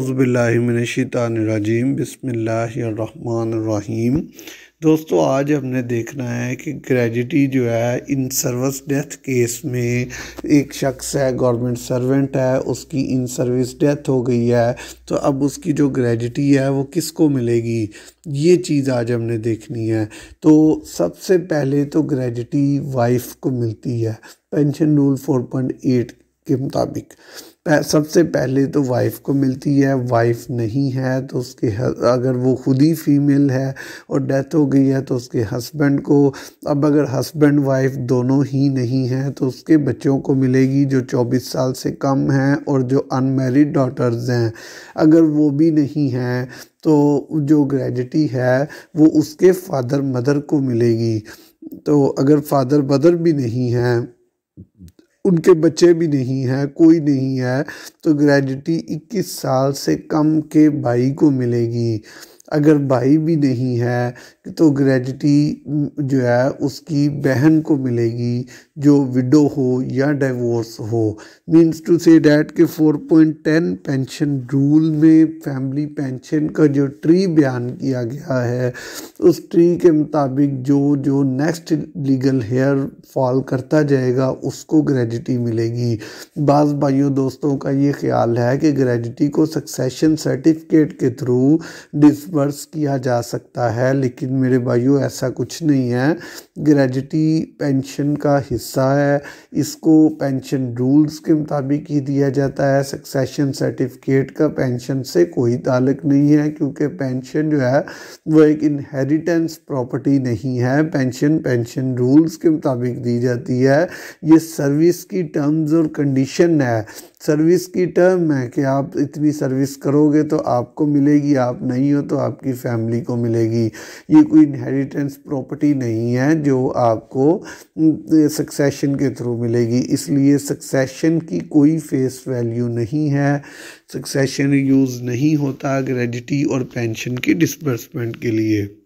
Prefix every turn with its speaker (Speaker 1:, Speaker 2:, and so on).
Speaker 1: हज़बिल्लिमिनशानरजीम बसमीम दोस्तों आज हमने देखना है कि ग्रेजिटी जो है इन सर्विस डेथ केस में एक शख्स है गवर्नमेंट सर्वेंट है उसकी इन सर्विस डेथ हो गई है तो अब उसकी जो ग्रेजिटी है वो किसको मिलेगी ये चीज़ आज हमने देखनी है तो सबसे पहले तो ग्रेजिटी वाइफ को मिलती है पेंशन रूल 4.8 के मुताबिक सबसे पहले तो वाइफ को मिलती है वाइफ नहीं है तो उसके अगर वो खुद ही फीमेल है और डेथ हो गई है तो उसके हस्बैंड को अब अगर हस्बैंड वाइफ दोनों ही नहीं हैं तो उसके बच्चों को मिलेगी जो 24 साल से कम हैं और जो अनमेरिड डॉटर्स हैं अगर वो भी नहीं हैं तो जो ग्रेजुटी है वो उसके फादर मदर को मिलेगी तो अगर फादर मदर भी नहीं हैं उनके बच्चे भी नहीं हैं कोई नहीं है तो ग्रेजुटी 21 साल से कम के भाई को मिलेगी अगर भाई भी नहीं है तो ग्रेजुटी जो है उसकी बहन को मिलेगी जो विडो हो या डिवोर्स हो मींस टू से डैट के 4.10 पेंशन रूल में फैमिली पेंशन का जो ट्री बयान किया गया है उस ट्री के मुताबिक जो जो नेक्स्ट लीगल हेयर फॉल करता जाएगा उसको ग्रेडिटी मिलेगी बाज़ भाइयों दोस्तों का ये ख्याल है कि ग्रेडिटी को सक्सेशन सर्टिफिकेट के थ्रू डिस्प रिवर्स किया जा सकता है लेकिन मेरे भाइयों ऐसा कुछ नहीं है ग्रेजुटी पेंशन का हिस्सा है इसको पेंशन रूल्स के मुताबिक ही दिया जाता है सक्सेशन सर्टिफिकेट का पेंशन से कोई ताल्लुक नहीं है क्योंकि पेंशन जो है वह एक इनहेरिटेंस प्रॉपर्टी नहीं है पेंशन पेंशन रूल्स के मुताबिक दी जाती है ये सर्विस की टर्म्स और कंडीशन है सर्विस की टर्म है कि आप इतनी सर्विस करोगे तो आपको मिलेगी आप नहीं हो तो आपकी फैमिली को मिलेगी ये कोई इनहेरिटेंस प्रॉपर्टी नहीं है जो आपको सक्सेशन के थ्रू मिलेगी इसलिए सक्सेशन की कोई फेस वैल्यू नहीं है सक्सेशन यूज़ नहीं होता ग्रेडिटी और पेंशन की डिसबर्समेंट के लिए